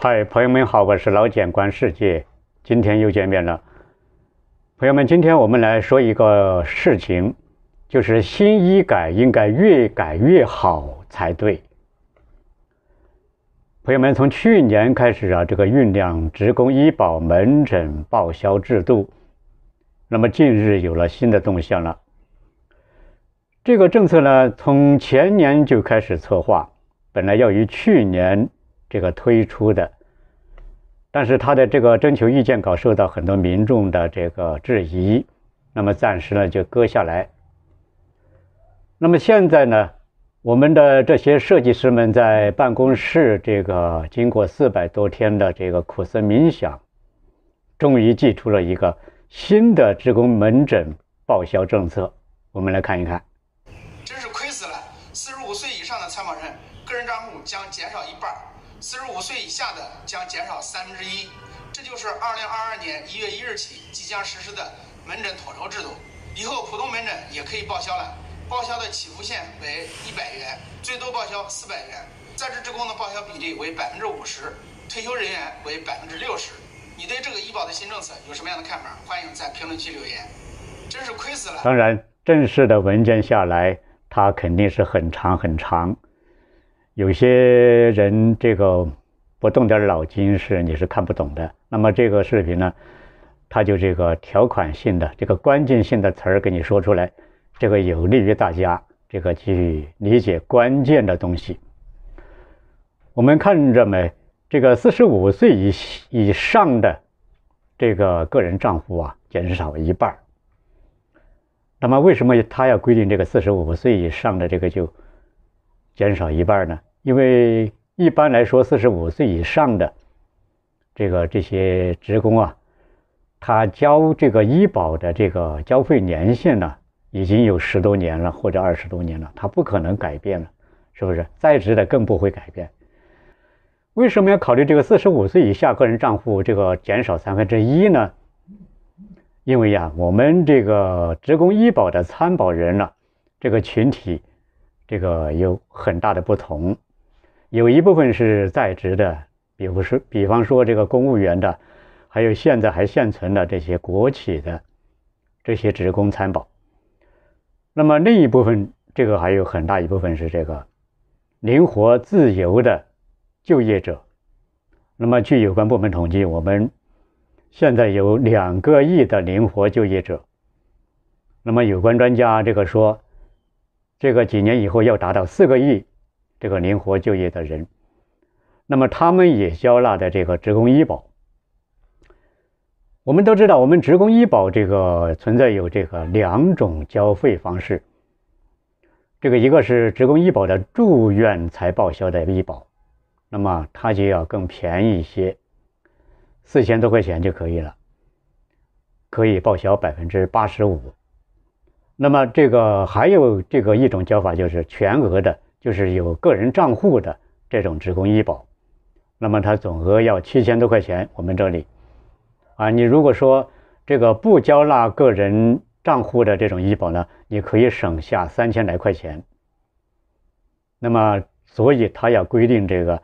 嗨，朋友们好，我是老检观世界，今天又见面了，朋友们，今天我们来说一个事情，就是新医改应该越改越好才对。朋友们，从去年开始啊，这个酝酿职工医保门诊报销制度，那么近日有了新的动向了。这个政策呢，从前年就开始策划，本来要于去年。这个推出的，但是他的这个征求意见稿受到很多民众的这个质疑，那么暂时呢就搁下来。那么现在呢，我们的这些设计师们在办公室这个经过四百多天的这个苦思冥想，终于寄出了一个新的职工门诊报销政策，我们来看一看。四十五岁以下的将减少三分之一，这就是二零二二年一月一日起即将实施的门诊统筹制度。以后普通门诊也可以报销了，报销的起付线为一百元，最多报销四百元。在职职工的报销比例为百分之五十，退休人员为百分之六十。你对这个医保的新政策有什么样的看法？欢迎在评论区留言。真是亏死了。当然，正式的文件下来，它肯定是很长很长。有些人这个不动点脑筋是你是看不懂的。那么这个视频呢，他就这个条款性的这个关键性的词儿给你说出来，这个有利于大家这个去理解关键的东西。我们看着没？这个四十五岁以以上的这个个人账户啊，减少一半。那么为什么他要规定这个四十五岁以上的这个就减少一半呢？因为一般来说，四十五岁以上的这个这些职工啊，他交这个医保的这个交费年限呢，已经有十多年了或者二十多年了，他不可能改变了，是不是？在职的更不会改变。为什么要考虑这个四十五岁以下个人账户这个减少三分之一呢？因为呀，我们这个职工医保的参保人呢，这个群体这个有很大的不同。有一部分是在职的，比如说，比方说这个公务员的，还有现在还现存的这些国企的这些职工参保。那么另一部分，这个还有很大一部分是这个灵活自由的就业者。那么据有关部门统计，我们现在有两个亿的灵活就业者。那么有关专家这个说，这个几年以后要达到四个亿。这个灵活就业的人，那么他们也缴纳的这个职工医保。我们都知道，我们职工医保这个存在有这个两种交费方式。这个一个是职工医保的住院才报销的医保，那么它就要更便宜一些，四千多块钱就可以了，可以报销百分之八十五。那么这个还有这个一种交法就是全额的。就是有个人账户的这种职工医保，那么它总额要七千多块钱。我们这里啊，你如果说这个不缴纳个人账户的这种医保呢，你可以省下三千来块钱。那么，所以他要规定这个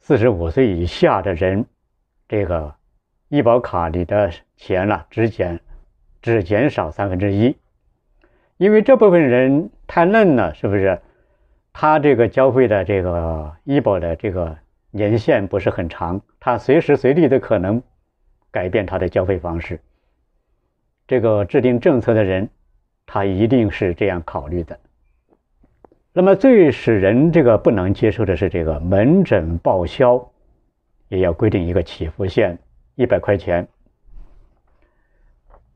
四十五岁以下的人，这个医保卡里的钱呢，只减，只减少三分之一，因为这部分人太嫩了，是不是？他这个交费的这个医保的这个年限不是很长，他随时随地都可能改变他的交费方式。这个制定政策的人，他一定是这样考虑的。那么最使人这个不能接受的是，这个门诊报销也要规定一个起付线，一百块钱。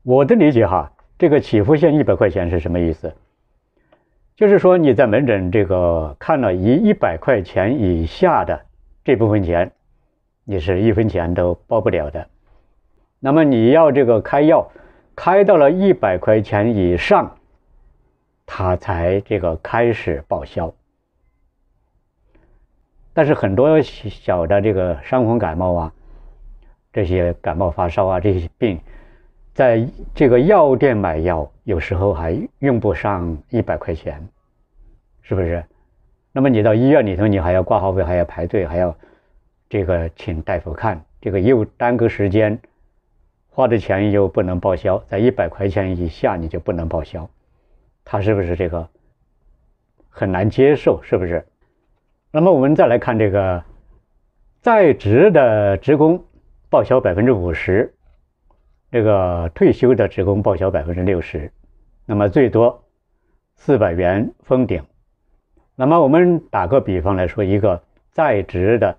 我的理解哈，这个起付线一百块钱是什么意思？就是说，你在门诊这个看了一一百块钱以下的这部分钱，你是一分钱都报不了的。那么你要这个开药，开到了一百块钱以上，他才这个开始报销。但是很多小的这个伤风感冒啊，这些感冒发烧啊这些病。在这个药店买药，有时候还用不上一百块钱，是不是？那么你到医院里头，你还要挂号费，还要排队，还要这个请大夫看，这个又耽搁时间，花的钱又不能报销，在一百块钱以下你就不能报销，他是不是这个很难接受？是不是？那么我们再来看这个在职的职工，报销百分之五十。这个退休的职工报销百分之六十，那么最多四百元封顶。那么我们打个比方来说，一个在职的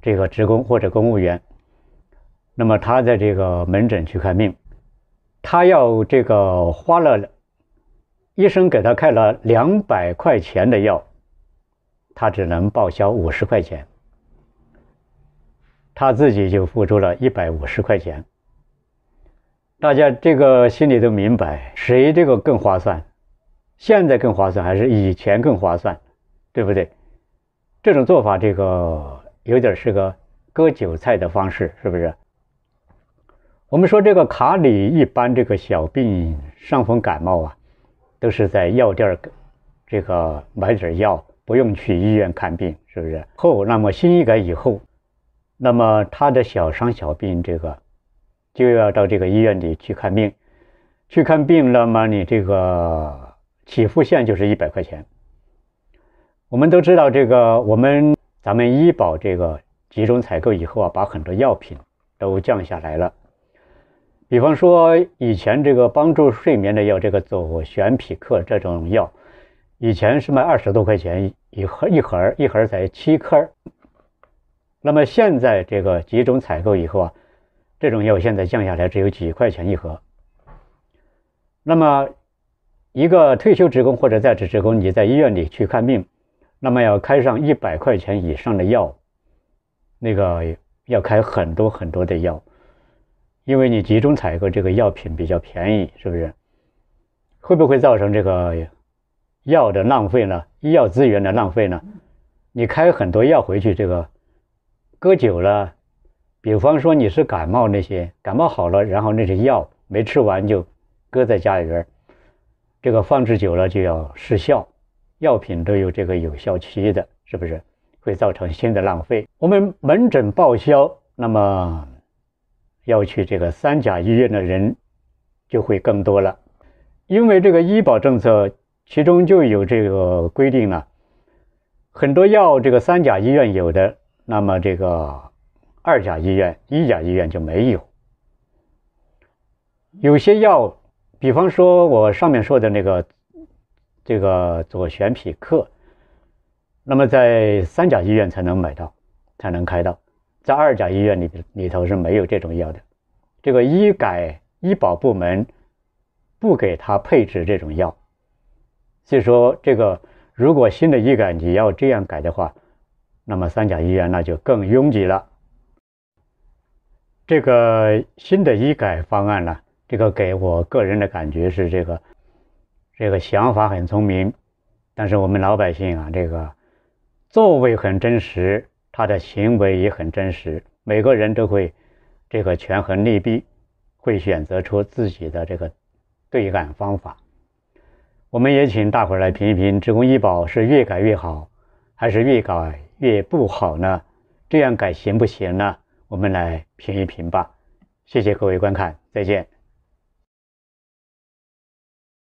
这个职工或者公务员，那么他在这个门诊去看病，他要这个花了，医生给他开了两百块钱的药，他只能报销五十块钱，他自己就付出了一百五十块钱。大家这个心里都明白，谁这个更划算？现在更划算还是以前更划算？对不对？这种做法，这个有点是个割韭菜的方式，是不是？我们说这个卡里一般这个小病上风感冒啊，都是在药店儿这个买点药，不用去医院看病，是不是？后那么新医改以后，那么他的小伤小病这个。就要到这个医院里去看病，去看病，那么你这个起付线就是一百块钱。我们都知道，这个我们咱们医保这个集中采购以后啊，把很多药品都降下来了。比方说，以前这个帮助睡眠的药，这个左旋匹克这种药，以前是卖二十多块钱一盒，一盒一盒才七颗。那么现在这个集中采购以后啊。这种药现在降下来只有几块钱一盒。那么，一个退休职工或者在职职工，你在医院里去看病，那么要开上一百块钱以上的药，那个要开很多很多的药，因为你集中采购这个药品比较便宜，是不是？会不会造成这个药的浪费呢？医药资源的浪费呢？你开很多药回去，这个搁久了。比方说你是感冒那些，感冒好了，然后那些药没吃完就搁在家里边儿，这个放置久了就要失效，药品都有这个有效期的，是不是会造成新的浪费？我们门诊报销，那么要去这个三甲医院的人就会更多了，因为这个医保政策其中就有这个规定了，很多药这个三甲医院有的，那么这个。二甲医院、一甲医院就没有。有些药，比方说我上面说的那个这个左旋匹克，那么在三甲医院才能买到，才能开到，在二甲医院里里头是没有这种药的。这个医改医保部门不给他配置这种药，所以说这个如果新的医改你要这样改的话，那么三甲医院那就更拥挤了。这个新的医改方案呢，这个给我个人的感觉是，这个这个想法很聪明，但是我们老百姓啊，这个作为很真实，他的行为也很真实，每个人都会这个权衡利弊，会选择出自己的这个对案方法。我们也请大伙儿来评一评，职工医保是越改越好，还是越改越不好呢？这样改行不行呢？我们来评一评吧，谢谢各位观看，再见。